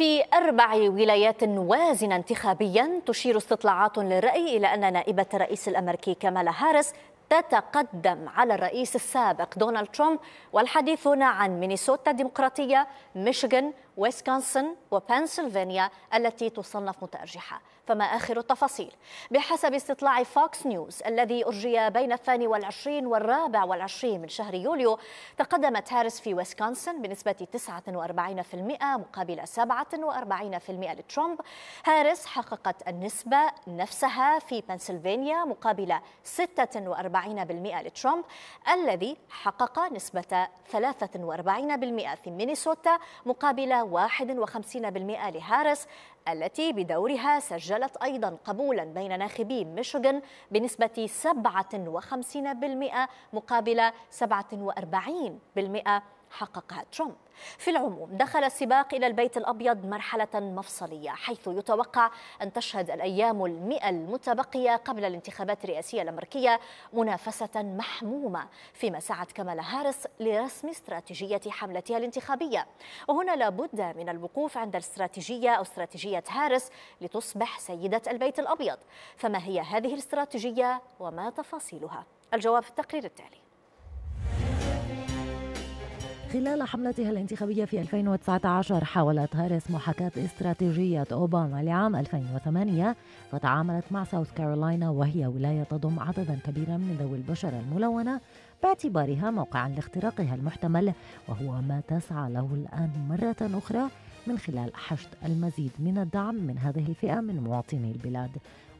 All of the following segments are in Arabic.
في أربع ولايات وازنة انتخابيا تشير استطلاعات للرأي إلى أن نائبة الرئيس الأمريكي كامالا هارس تتقدم على الرئيس السابق دونالد ترامب والحديث هنا عن مينيسوتا الديمقراطية ميشيغان ويسكونسن وبنسلفانيا التي تصنف متأرجحة فما آخر التفاصيل بحسب استطلاع فوكس نيوز الذي أرجي بين الثاني والعشرين والرابع والعشرين من شهر يوليو تقدمت هارس في ويسكونسن بنسبة 49% مقابل 47% لترامب هارس حققت النسبة نفسها في بنسلفانيا مقابل 46 لترامب الذي حقق نسبة 43% في مينيسوتا مقابل 51% لهارس التي بدورها سجلت أيضا قبولا بين ناخبي ميشيغان بنسبة 57% مقابل 47% حققها ترامب في العموم دخل السباق إلى البيت الأبيض مرحلة مفصلية حيث يتوقع أن تشهد الأيام المئة المتبقية قبل الانتخابات الرئاسية الأمريكية منافسة محمومة فيما سعت كمال هارس لرسم استراتيجية حملتها الانتخابية وهنا لابد من الوقوف عند الاستراتيجية أو استراتيجية هارس لتصبح سيدة البيت الأبيض فما هي هذه الاستراتيجية وما تفاصيلها الجواب في التقرير التالي خلال حملتها الانتخابية في 2019 حاولت هاريس محاكاة استراتيجية أوباما لعام 2008 فتعاملت مع ساوث كارولاينا وهي ولاية تضم عددا كبيرا من ذوي البشرة الملونة باعتبارها موقعا لاختراقها المحتمل وهو ما تسعى له الآن مرة أخرى من خلال حشد المزيد من الدعم من هذه الفئة من مواطني البلاد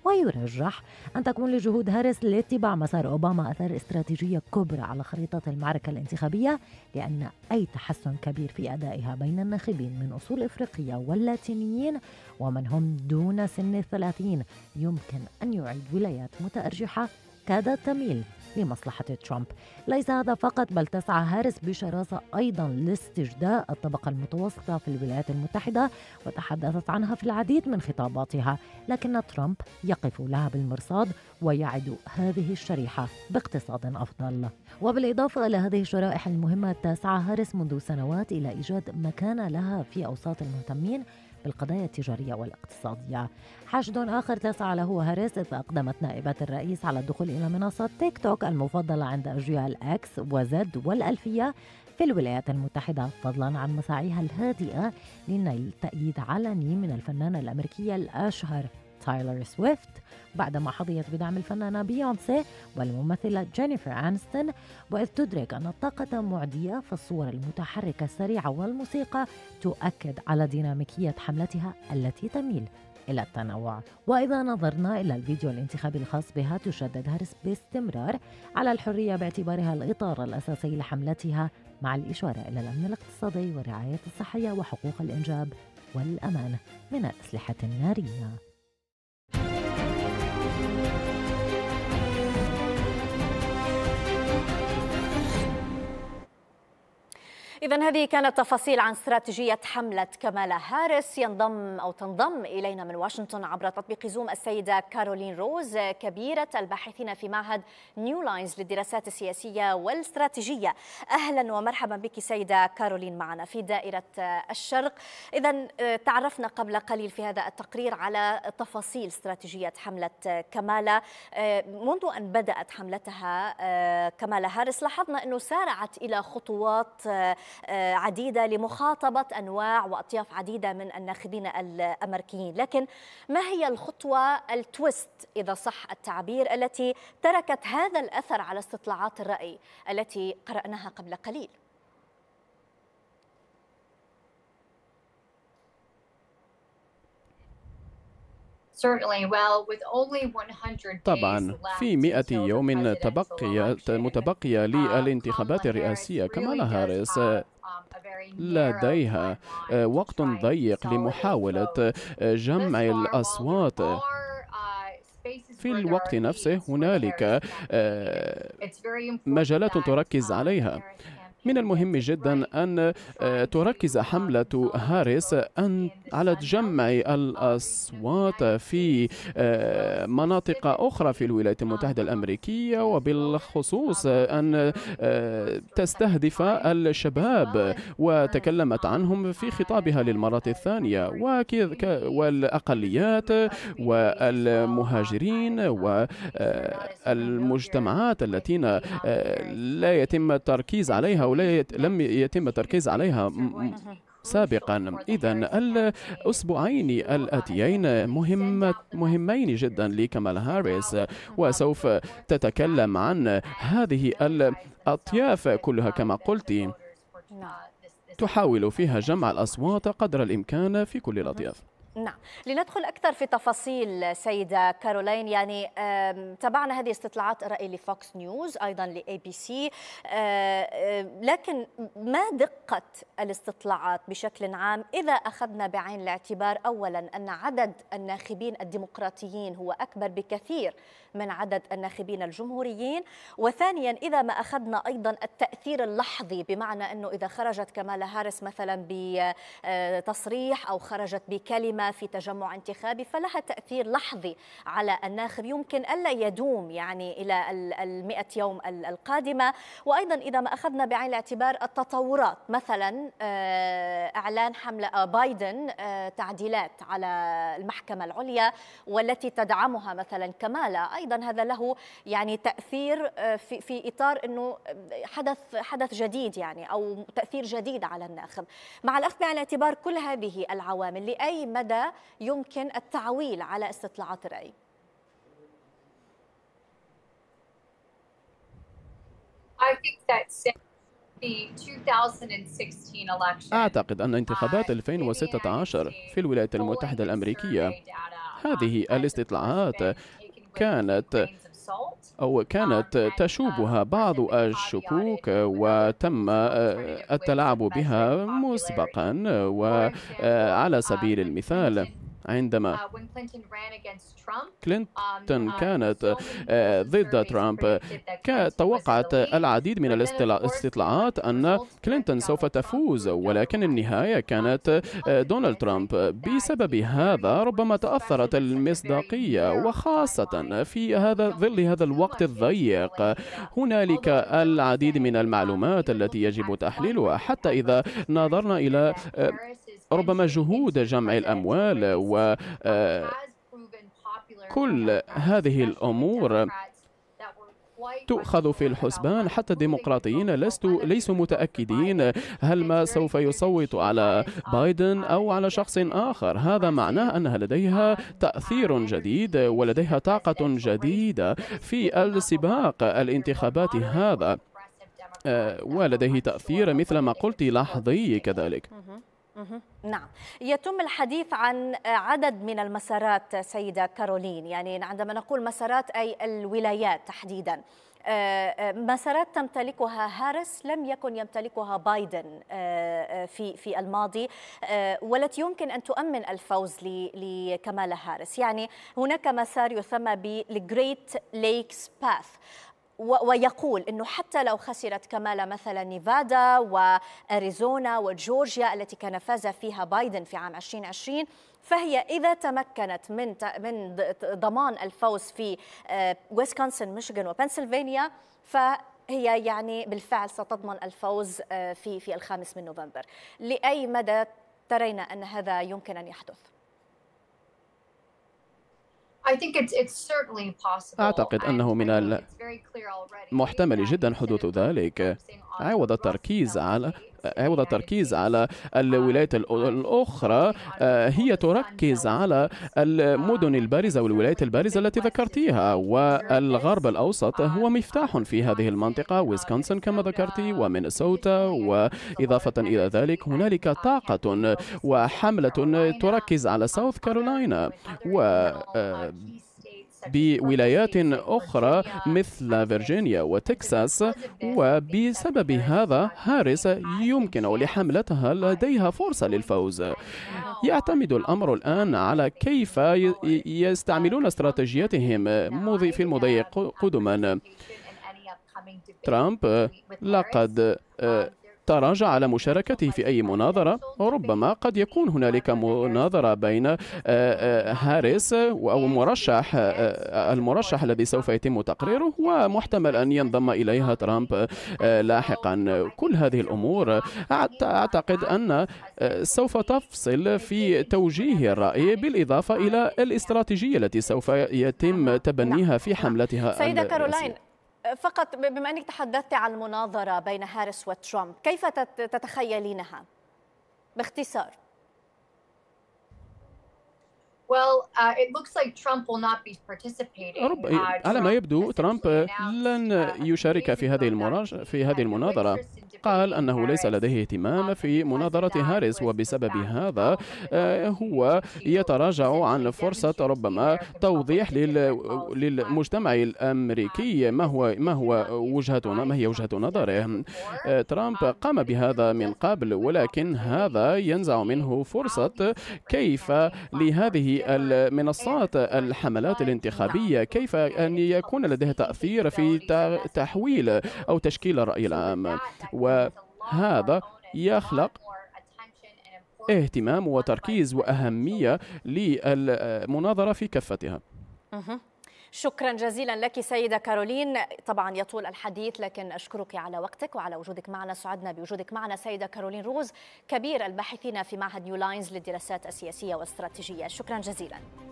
ويرجح أن تكون لجهود هاريس لاتباع مسار أوباما أثار استراتيجية كبرى على خريطة المعركة الانتخابية لأن أي تحسن كبير في أدائها بين الناخبين من أصول إفريقية واللاتينيين ومن هم دون سن الثلاثين يمكن أن يعيد ولايات متأرجحة كادت تميل لمصلحة ترامب ليس هذا فقط بل تسعى هارس بشراسة أيضا لاستجداء الطبقة المتوسطة في الولايات المتحدة وتحدثت عنها في العديد من خطاباتها لكن ترامب يقف لها بالمرصاد ويعد هذه الشريحة باقتصاد أفضل وبالإضافة إلى هذه الشرائح المهمة تسعى هارس منذ سنوات إلى إيجاد مكانة لها في أوساط المهتمين بالقضايا التجارية والاقتصادية حشد آخر تسعى له هاريس إذ أقدمت نائبة الرئيس على الدخول إلى منصة تيك توك المفضلة عند أجيال أكس وزد والألفية في الولايات المتحدة فضلا عن مساعيها الهادئة لنيل تأييد علني من الفنانة الأمريكية الأشهر تايلر سويفت بعد ما حظيت بدعم الفنانة بيونسي والممثلة جينيفر أنستون وإذ تدرك أن الطاقة معدية فالصور المتحركة السريعة والموسيقى تؤكد على ديناميكية حملتها التي تميل إلى التنوع وإذا نظرنا إلى الفيديو الانتخابي الخاص بها تشدد هارس باستمرار على الحرية باعتبارها الإطار الأساسي لحملتها مع الإشارة إلى الأمن الاقتصادي والرعاية الصحية وحقوق الإنجاب والأمان من الأسلحة النارية إذا هذه كانت تفاصيل عن استراتيجية حملة كمالا هاريس ينضم أو تنضم إلينا من واشنطن عبر تطبيق زوم السيدة كارولين روز كبيرة الباحثين في معهد نيو لاينز للدراسات السياسية والاستراتيجية أهلا ومرحبا بك سيدة كارولين معنا في دائرة الشرق إذا آه، تعرفنا قبل قليل في هذا التقرير على تفاصيل استراتيجية حملة كمالا آه، منذ أن بدأت حملتها آه، كمالا هاريس لاحظنا أنه سارعت إلى خطوات آه، عديدة لمخاطبة أنواع وأطياف عديدة من الناخبين الأمريكيين لكن ما هي الخطوة التويست إذا صح التعبير التي تركت هذا الأثر على استطلاعات الرأي التي قرأناها قبل قليل طبعا في مئة يوم تبقي متبقية uh, للانتخابات الرئاسية كما هاريس um, لديها آه، وقت ضيق لمحاولة آه، جمع الأصوات uh, في الوقت نفسه هنالك آه، مجالات تركز um, عليها من المهم جدا أن آه، تركز حملة هاريس أن على جمع الأصوات في آه، مناطق أخرى في الولايات المتحدة الأمريكية وبالخصوص أن آه، تستهدف الشباب وتكلمت عنهم في خطابها للمرة الثانية والأقليات والمهاجرين والمجتمعات التي لا يتم التركيز عليها أو لا يت... لم يتم التركيز عليها سابقا إذا الأسبوعين الآتيين مهمة مهمين جدا لكمال هاريس وسوف تتكلم عن هذه الأطياف كلها كما قلت تحاول فيها جمع الأصوات قدر الإمكان في كل الأطياف نعم لندخل أكثر في تفاصيل سيدة كارولين يعني تابعنا هذه استطلاعات رأي لفوكس نيوز أيضا لأي بي سي لكن ما دقة الاستطلاعات بشكل عام إذا أخذنا بعين الاعتبار أولا أن عدد الناخبين الديمقراطيين هو أكبر بكثير من عدد الناخبين الجمهوريين وثانيا إذا ما أخذنا أيضا التأثير اللحظي بمعنى أنه إذا خرجت كمالا هارس مثلا بتصريح آه، أو خرجت بكلمة في تجمع انتخابي فلها تأثير لحظي على الناخب يمكن ألا يدوم يعني إلى المئة يوم القادمة وأيضا إذا ما أخذنا بعين الاعتبار التطورات مثلا آه، إعلان حملة آه، بايدن تعديلات على المحكمة العليا والتي تدعمها مثلا كمالا ايضا هذا له يعني تاثير آه، في في اطار انه حدث حدث جديد يعني او تاثير جديد على الناخب مع الاخذ بعين الاعتبار كل هذه العوامل لاي مدى يمكن التعويل على استطلاعات الراي I think أعتقد أن انتخابات 2016 في الولايات المتحدة الأمريكية هذه الاستطلاعات كانت أو كانت تشوبها بعض الشكوك وتم آه، التلاعب بها مسبقا وعلى سبيل المثال عندما كلينتون uh, um, uh, كانت uh, ضد ترامب توقعت العديد من الاستطلاعات أن كلينتون سوف تفوز ولكن النهاية كانت آه، دونالد ترامب بسبب هذا ربما تأثرت المصداقية وخاصة في هذا ظل هذا الوقت الضيق هنالك العديد من um, المعلومات التي يجب تحليلها حتى إذا نظرنا إلى ربما جهود جمع الأموال وكل آه، هذه الأمور تؤخذ في الحسبان حتى الديمقراطيين لست ليسوا متأكدين هل ما سوف يصوت على بايدن أو على شخص آخر هذا معناه أنها لديها تأثير جديد ولديها طاقة جديدة في السباق الانتخابات هذا آه، ولديه تأثير مثل ما قلت لحظي كذلك نعم يتم الحديث عن عدد من المسارات سيدة كارولين يعني عندما نقول مسارات أي الولايات تحديدا آه، آه، مسارات تمتلكها هارس لم يكن يمتلكها بايدن آه، في في الماضي والتي يمكن ان تؤمن الفوز لكمال هارس يعني هناك مسار يسمى بالجريت ليكس باث ويقول انه حتى لو خسرت كمال مثلا نيفادا واريزونا وجورجيا التي كان فاز فيها بايدن في عام 2020 فهي اذا تمكنت من من ضمان الفوز في آه، ويسكونسن ميشيغان وبنسلفانيا ف هي يعني بالفعل ستضمن الفوز آه، في في الخامس من نوفمبر لاي مدى ترين ان هذا يمكن ان يحدث أعتقد أنه من المحتمل جدا حدوث ذلك عوض التركيز على هذا التركيز على الولايات الأخرى آه، هي تركز على المدن البارزة والولايات البارزة التي ذكرتيها والغرب الأوسط هو مفتاح في هذه المنطقة ويسكونسن كما ذكرت ومينيسوتا وإضافة إلى ذلك هنالك طاقة وحملة تركز على ساوث كارولاينا و آه، بولايات أخرى مثل فيرجينيا وتكساس وبسبب هذا هاريس يمكن لحملتها لديها فرصة للفوز يعتمد الأمر الآن على كيف يستعملون استراتيجيتهم في المضي قدما ترامب لقد آه، تراجع على مشاركته في أي مناظرة وربما قد يكون هنالك مناظرة بين آه، آه، هاريس أو مرشح آه، المرشح الذي سوف يتم تقريره ومحتمل أن ينضم إليها ترامب لاحقا كل هذه الأمور أعتقد أن سوف تفصل في توجيه الرأي بالإضافة إلى الاستراتيجية التي سوف يتم تبنيها في حملتها سيدة كارولاين فقط بما انك تحدثت عن المناظره بين هاريس وترامب، كيف تتخيلينها؟ باختصار. Uh, uh, على ما يبدو ترامب لن uh, يشارك في هذه في هذه المناظرة قال أنه ليس لديه اهتمام في مناظرة هاريس وبسبب هذا آه، هو يتراجع عن فرصة ربما توضيح للمجتمع الأمريكي ما هو ما هو وجهتنا ما هي وجهة نظره آه، ترامب قام بهذا من قبل ولكن هذا ينزع منه فرصة كيف لهذه المنصات الحملات الانتخابية كيف أن يكون لديها تأثير في تحويل أو تشكيل الرأي العام و وهذا يخلق اهتمام وتركيز وأهمية للمناظرة في كفتها شكرا جزيلا لك سيدة كارولين طبعا يطول الحديث لكن أشكرك على وقتك وعلى وجودك معنا سعدنا بوجودك معنا سيدة كارولين روز كبير الباحثين في معهد نيو لاينز للدراسات السياسية والاستراتيجية شكرا جزيلا